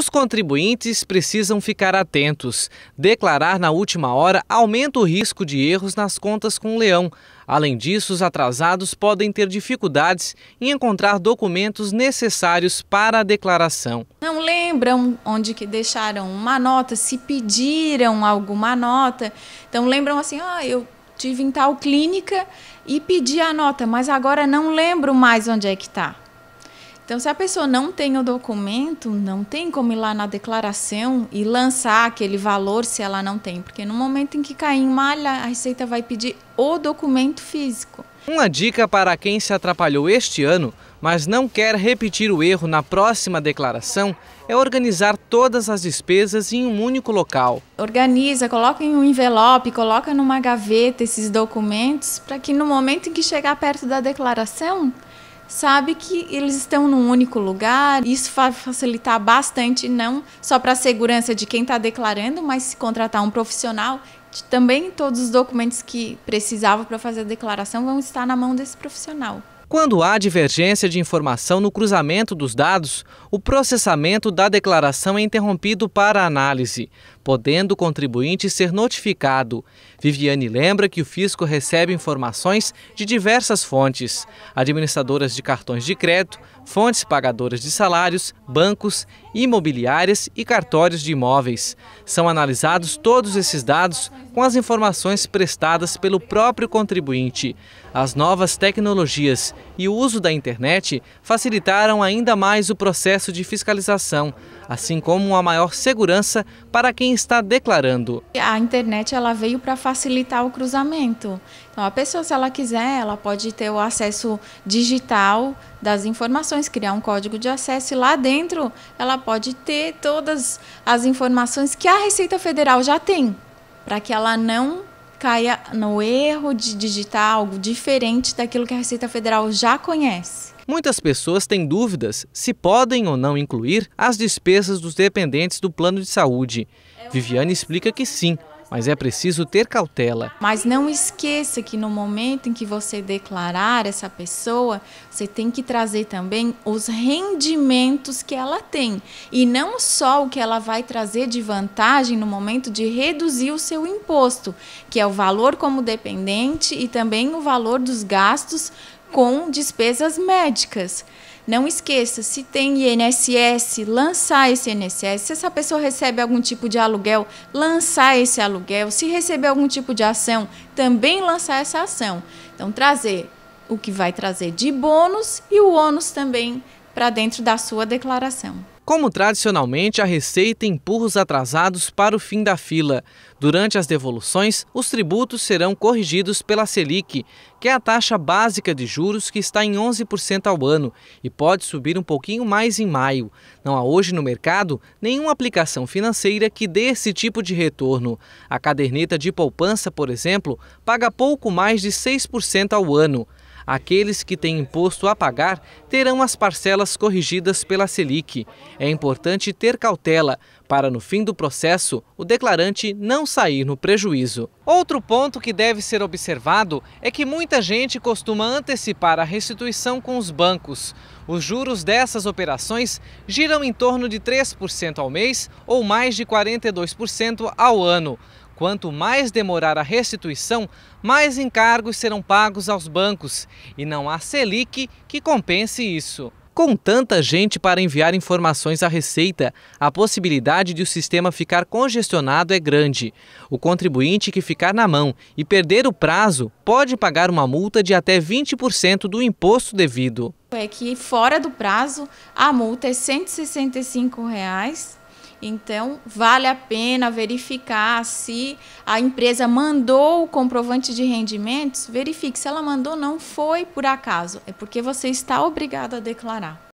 Os contribuintes precisam ficar atentos. Declarar na última hora aumenta o risco de erros nas contas com o leão. Além disso, os atrasados podem ter dificuldades em encontrar documentos necessários para a declaração. Não lembram onde que deixaram uma nota, se pediram alguma nota. Então lembram assim, ah, eu tive em tal clínica e pedi a nota, mas agora não lembro mais onde é que está. Então, se a pessoa não tem o documento, não tem como ir lá na declaração e lançar aquele valor se ela não tem, porque no momento em que cair em malha, a Receita vai pedir o documento físico. Uma dica para quem se atrapalhou este ano, mas não quer repetir o erro na próxima declaração, é organizar todas as despesas em um único local. Organiza, coloca em um envelope, coloca numa gaveta esses documentos para que no momento em que chegar perto da declaração, sabe que eles estão num único lugar. Isso vai facilitar bastante, não só para a segurança de quem está declarando, mas se contratar um profissional, também todos os documentos que precisava para fazer a declaração vão estar na mão desse profissional. Quando há divergência de informação no cruzamento dos dados, o processamento da declaração é interrompido para análise podendo o contribuinte ser notificado. Viviane lembra que o fisco recebe informações de diversas fontes: administradoras de cartões de crédito, fontes pagadoras de salários, bancos, imobiliárias e cartórios de imóveis. São analisados todos esses dados com as informações prestadas pelo próprio contribuinte. As novas tecnologias e o uso da internet facilitaram ainda mais o processo de fiscalização, assim como uma maior segurança para quem quem está declarando. A internet ela veio para facilitar o cruzamento. Então a pessoa, se ela quiser, ela pode ter o acesso digital das informações, criar um código de acesso e lá dentro ela pode ter todas as informações que a Receita Federal já tem, para que ela não caia no erro de digitar algo diferente daquilo que a Receita Federal já conhece. Muitas pessoas têm dúvidas se podem ou não incluir as despesas dos dependentes do plano de saúde. Viviane explica que sim, mas é preciso ter cautela. Mas não esqueça que no momento em que você declarar essa pessoa, você tem que trazer também os rendimentos que ela tem e não só o que ela vai trazer de vantagem no momento de reduzir o seu imposto, que é o valor como dependente e também o valor dos gastos com despesas médicas. Não esqueça, se tem INSS, lançar esse INSS. Se essa pessoa recebe algum tipo de aluguel, lançar esse aluguel. Se receber algum tipo de ação, também lançar essa ação. Então, trazer o que vai trazer de bônus e o ônus também para dentro da sua declaração. Como tradicionalmente, a Receita empurra os atrasados para o fim da fila. Durante as devoluções, os tributos serão corrigidos pela Selic, que é a taxa básica de juros que está em 11% ao ano e pode subir um pouquinho mais em maio. Não há hoje no mercado nenhuma aplicação financeira que dê esse tipo de retorno. A caderneta de poupança, por exemplo, paga pouco mais de 6% ao ano. Aqueles que têm imposto a pagar terão as parcelas corrigidas pela Selic. É importante ter cautela para, no fim do processo, o declarante não sair no prejuízo. Outro ponto que deve ser observado é que muita gente costuma antecipar a restituição com os bancos. Os juros dessas operações giram em torno de 3% ao mês ou mais de 42% ao ano. Quanto mais demorar a restituição, mais encargos serão pagos aos bancos e não há Selic que compense isso. Com tanta gente para enviar informações à Receita, a possibilidade de o sistema ficar congestionado é grande. O contribuinte que ficar na mão e perder o prazo pode pagar uma multa de até 20% do imposto devido. É que fora do prazo, a multa é R$ 165. Reais então, vale a pena verificar se a empresa mandou o comprovante de rendimentos, verifique se ela mandou, não foi por acaso, é porque você está obrigado a declarar.